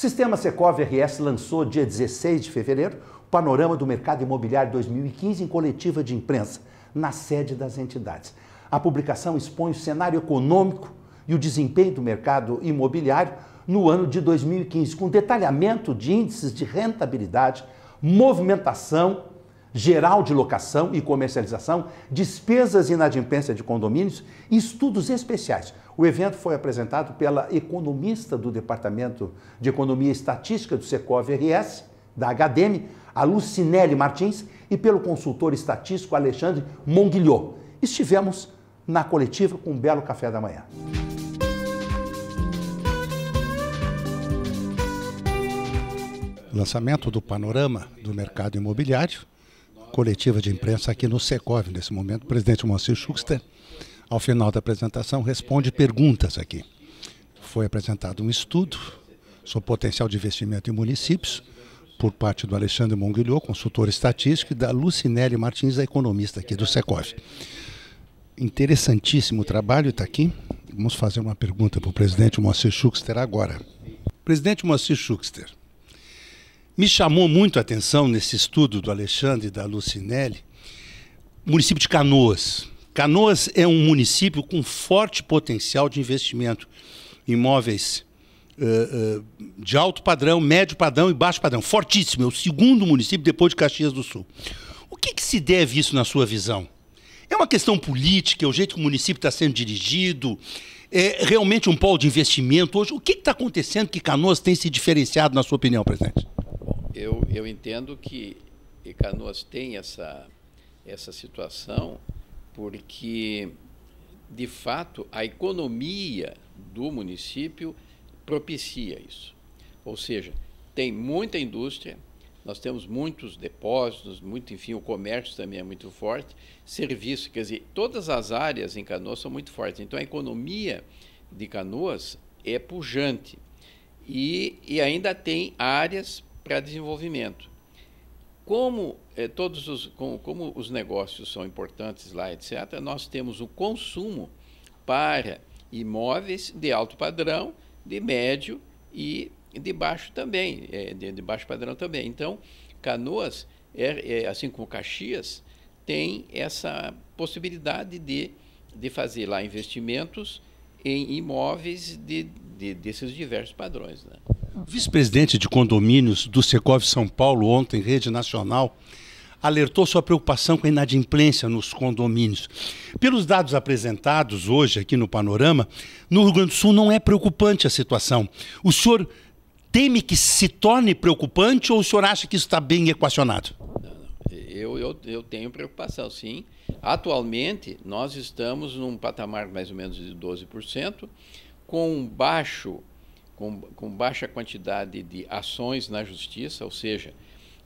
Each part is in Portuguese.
O sistema Secov RS lançou, dia 16 de fevereiro, o panorama do mercado imobiliário 2015 em coletiva de imprensa, na sede das entidades. A publicação expõe o cenário econômico e o desempenho do mercado imobiliário no ano de 2015, com detalhamento de índices de rentabilidade, movimentação geral de locação e comercialização, despesas e inadimplência de condomínios e estudos especiais. O evento foi apresentado pela economista do Departamento de Economia e Estatística do Secov RS, da HDM, a Lucinelli Martins, e pelo consultor estatístico Alexandre Monguilhot. Estivemos na coletiva com um belo café da manhã. lançamento do panorama do mercado imobiliário, coletiva de imprensa aqui no Secov nesse momento. O presidente Moacir Schuster, ao final da apresentação, responde perguntas aqui. Foi apresentado um estudo sobre potencial de investimento em municípios por parte do Alexandre Monguilhô, consultor estatístico, e da Lucinelli Martins, a economista aqui do Secov. Interessantíssimo trabalho, está aqui. Vamos fazer uma pergunta para o presidente Moacir Schuster agora. Presidente Moacir Schuster, me chamou muito a atenção nesse estudo do Alexandre e da Lucinelli, município de Canoas. Canoas é um município com forte potencial de investimento em imóveis uh, uh, de alto padrão, médio padrão e baixo padrão. Fortíssimo, é o segundo município depois de Caxias do Sul. O que, que se deve isso na sua visão? É uma questão política, é o jeito que o município está sendo dirigido, é realmente um polo de investimento hoje. O que está acontecendo que Canoas tem se diferenciado, na sua opinião, presidente? eu, eu entendo que Canoas tem essa, essa situação porque, de fato, a economia do município propicia isso. Ou seja, tem muita indústria, nós temos muitos depósitos, muito, enfim, o comércio também é muito forte, serviço, quer dizer, todas as áreas em Canoas são muito fortes. Então a economia de Canoas é pujante. E, e ainda tem áreas para desenvolvimento. Como, eh, todos os, como, como os negócios são importantes lá, etc., nós temos o consumo para imóveis de alto padrão, de médio e de baixo também, é, de, de, baixo padrão também. Então, Canoas, é, é, assim como Caxias, tem essa possibilidade de, de fazer lá investimentos em imóveis de, de desses diversos padrões. Né? Vice-presidente de condomínios do Secov São Paulo, ontem, rede nacional, alertou sua preocupação com a inadimplência nos condomínios. Pelos dados apresentados hoje aqui no Panorama, no Rio Grande do Sul não é preocupante a situação. O senhor teme que se torne preocupante ou o senhor acha que isso está bem equacionado? Eu, eu, eu tenho preocupação, sim. Atualmente, nós estamos num patamar mais ou menos de 12%, com um baixo com, com baixa quantidade de ações na justiça, ou seja,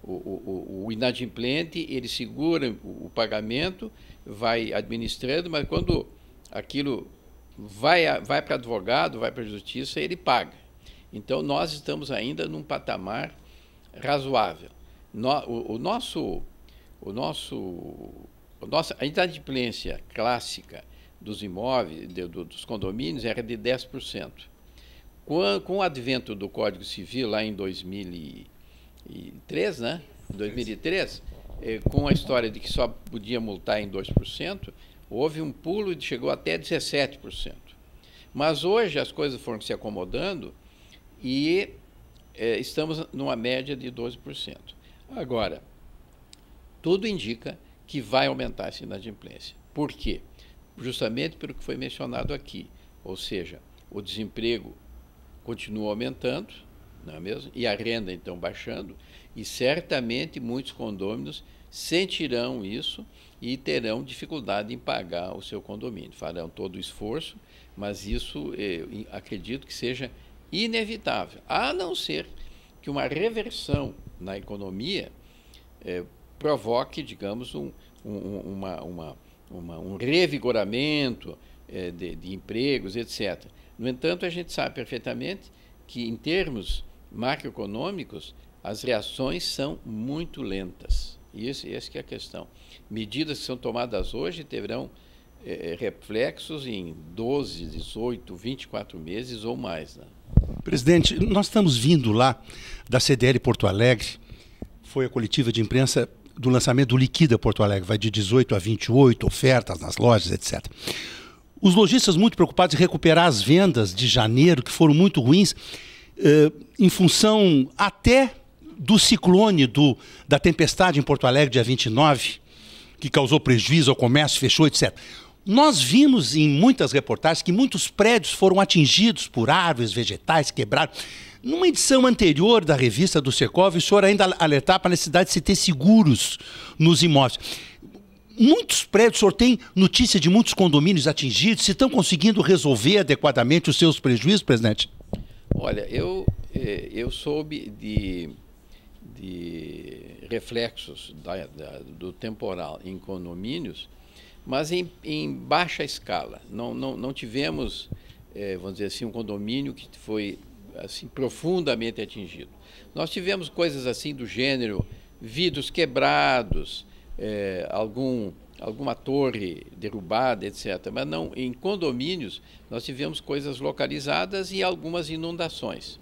o, o, o, inadimplente ele segura o, pagamento, vai administrando, mas quando aquilo vai, vai para advogado, vai para a justiça, ele paga. Então nós estamos ainda num patamar razoável. No, o, o, nosso, o nosso, a nossa a inadimplência clássica dos imóveis, de, do, dos condomínios era de 10%. Com, o advento do Código Civil, lá em 2003, né? 2003, eh, com a história de que só podia multar em 2%, houve um pulo e chegou até 17%. Mas hoje as coisas foram se acomodando e eh, estamos numa média de 12%. Agora, tudo indica que vai aumentar essa inadimplência. Por quê? Justamente pelo que foi mencionado aqui, ou seja, o desemprego continua aumentando, não é mesmo? E a renda então baixando, e certamente muitos condôminos sentirão isso e terão dificuldade em pagar o seu condomínio. Farão todo o esforço, mas isso eh, acredito que seja inevitável, a não ser que uma reversão na economia eh, provoque, digamos, um, um, uma, uma, uma, um revigoramento eh, de, de empregos, etc. No entanto, a gente sabe perfeitamente que, em termos macroeconômicos, as reações são muito lentas. E esse, essa é a questão. Medidas que são tomadas hoje terão é, reflexos em 12, 18, 24 meses ou mais. Né? Presidente, nós estamos vindo lá da CDL Porto Alegre, foi a coletiva de imprensa do lançamento do Liquida Porto Alegre, vai de 18 a 28, ofertas nas lojas, etc. Os lojistas muito preocupados em recuperar as vendas de janeiro, que foram muito ruins, eh, em função até do ciclone, do, da tempestade em Porto Alegre, dia 29, que causou prejuízo ao comércio, fechou, etc. Nós vimos em muitas reportagens que muitos prédios foram atingidos por árvores, vegetais, quebraram. Numa edição anterior da revista do Secov, o senhor ainda alertava para a necessidade de se ter seguros nos imóveis muitos prédios, o senhor tem notícia de muitos condomínios atingidos, se estão conseguindo resolver adequadamente os seus prejuízos, presidente? Olha, eu, eh, eu soube de, de reflexos da, da, do temporal em condomínios, mas em, em baixa escala. Não, não, não tivemos, é, vamos dizer assim, um condomínio que foi assim profundamente atingido. Nós tivemos coisas assim do gênero, vidros quebrados, é, algum, alguma torre derrubada, etc. Mas não, em condomínios nós tivemos coisas localizadas e algumas inundações.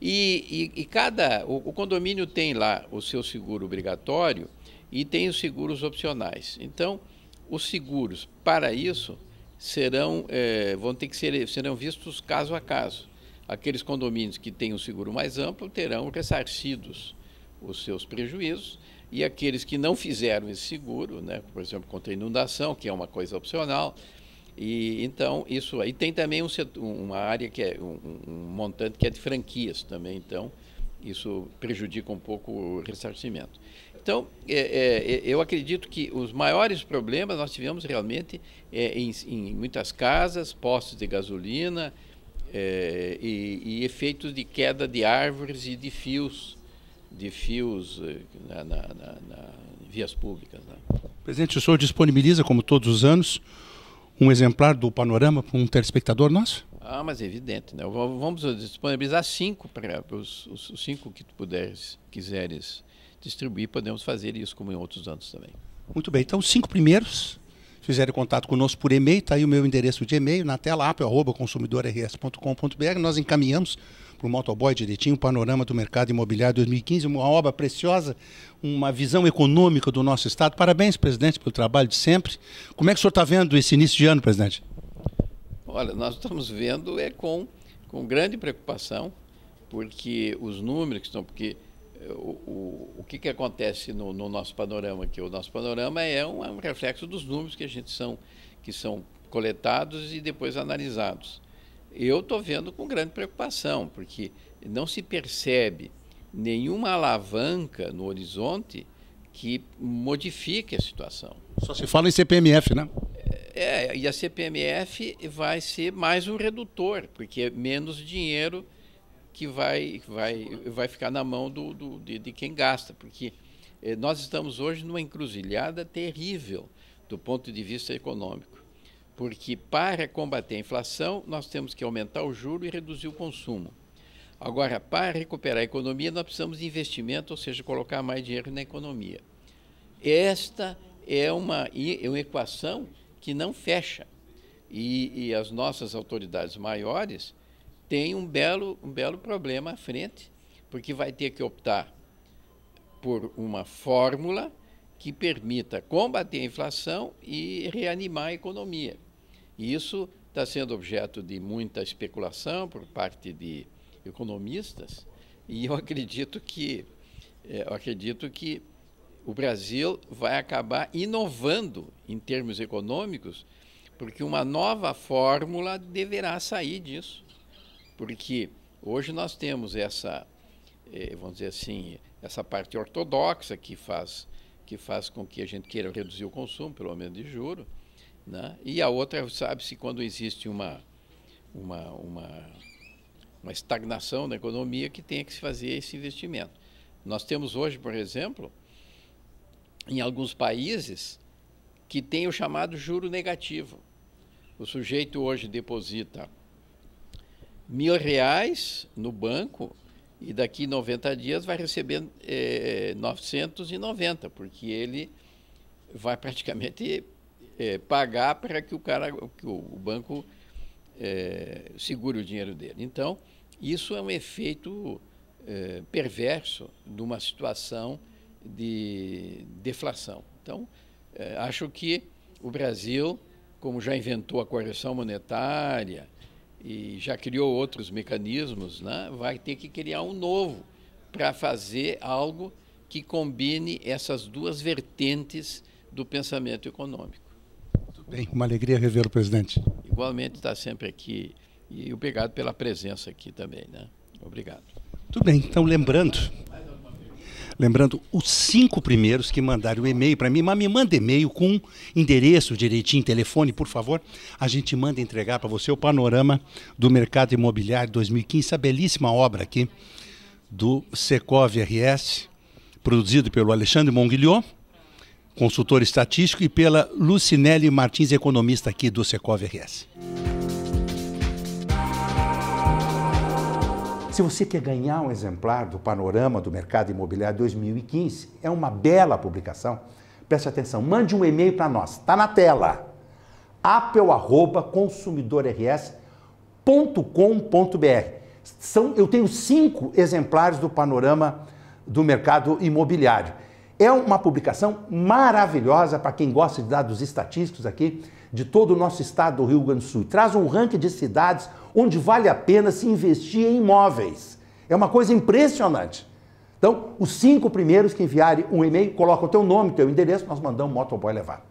E, e, e cada o, o condomínio tem lá o seu seguro obrigatório e tem os seguros opcionais. Então, os seguros para isso serão é, vão ter que ser serão vistos caso a caso. Aqueles condomínios que têm um seguro mais amplo terão ressarcidos os seus prejuízos e aqueles que não fizeram esse seguro, né, por exemplo, contra inundação, que é uma coisa opcional, e então isso aí tem também um setor, uma área que é um, um, montante que é de franquias também, então isso prejudica um pouco o ressarcimento. Então é, é, é, eu acredito que os maiores problemas nós tivemos realmente é, em, em, muitas casas, postos de gasolina é, e, e efeitos de queda de árvores e de fios de fios eh, na, na, na, na vias públicas. Né? Presidente, o senhor disponibiliza, como todos os anos, um exemplar do panorama para um telespectador nosso? Ah, mas é evidente, né? Vamos disponibilizar cinco para os, os cinco que tu puderes, quiseres distribuir, podemos fazer isso como em outros anos também. Muito bem, então os cinco primeiros fizerem contato conosco por e-mail, está aí o meu endereço de e-mail na tela app.consumidorrs.com.br. Nós encaminhamos para o motoboy direitinho, o panorama do mercado imobiliário 2015, uma obra preciosa, uma visão econômica do nosso Estado. Parabéns, presidente, pelo trabalho de sempre. Como é que o senhor está vendo esse início de ano, presidente? Olha, nós estamos vendo é com, com grande preocupação, porque os números que estão, porque o, o, o que, que acontece no, no, nosso panorama aqui? O nosso panorama é um, é um, reflexo dos números que a gente são, que são coletados e depois analisados. Eu estou vendo com grande preocupação, porque não se percebe nenhuma alavanca no horizonte que modifique a situação. Só se fala em CPMF, né? É, é, e a CPMF vai ser mais um redutor, porque é menos dinheiro que vai, vai, vai ficar na mão do, do de, de, quem gasta, porque eh, nós estamos hoje numa encruzilhada terrível do ponto de vista econômico, porque para combater a inflação nós temos que aumentar o juro e reduzir o consumo. Agora, para recuperar a economia, nós precisamos de investimento, ou seja, colocar mais dinheiro na economia. Esta é uma, é uma equação que não fecha. E, e as nossas autoridades maiores tem um belo, um belo problema à frente, porque vai ter que optar por uma fórmula que permita combater a inflação e reanimar a economia. E isso está sendo objeto de muita especulação por parte de economistas, e eu acredito que é, eu acredito que o Brasil vai acabar inovando em termos econômicos, porque uma nova fórmula deverá sair disso. Porque hoje nós temos essa, eh, vamos dizer assim, essa parte ortodoxa que faz, que faz com que a gente queira reduzir o consumo, pelo aumento de juro, né? e a outra sabe-se quando existe uma, uma, uma, uma estagnação da economia que tem que se fazer esse investimento. Nós temos hoje, por exemplo, em alguns países que tem o chamado juro negativo. O sujeito hoje deposita mil reais no banco e daqui 90 dias vai receber é, eh, 990, porque ele vai praticamente é, pagar para que o cara, que o, banco é, segure o dinheiro dele. Então, isso é um efeito é, perverso de uma situação de deflação. Então, acho que o Brasil, como já inventou a correção monetária, e já criou outros mecanismos, né? vai ter que criar um novo para fazer algo que combine essas duas vertentes do pensamento econômico. Muito bem, uma alegria rever o presidente. Igualmente, está sempre aqui e obrigado pela presença aqui também. Né? Obrigado. Muito bem, então lembrando Lembrando, os cinco primeiros que mandaram o e-mail para mim, mas me manda e-mail com endereço direitinho, telefone, por favor. A gente manda entregar para você o panorama do mercado imobiliário 2015, essa belíssima obra aqui do Secov RS, produzido pelo Alexandre Monguilhot, consultor estatístico, e pela Lucinelli Martins, economista aqui do Secov RS. Se você quer ganhar um exemplar do Panorama do Mercado Imobiliário 2015, é uma bela publicação. Preste atenção, mande um e-mail para nós, está na tela. apel@consumidorrs.com.br. São, eu tenho cinco exemplares do Panorama do Mercado Imobiliário. É uma publicação maravilhosa para quem gosta de dados estatísticos aqui de todo o nosso estado do Rio Grande do Sul. Traz um ranking de cidades onde vale a pena se investir em imóveis. É uma coisa impressionante. Então, os cinco primeiros que enviarem um e-mail, colocam o teu nome, teu endereço, nós mandamos o motoboy levar.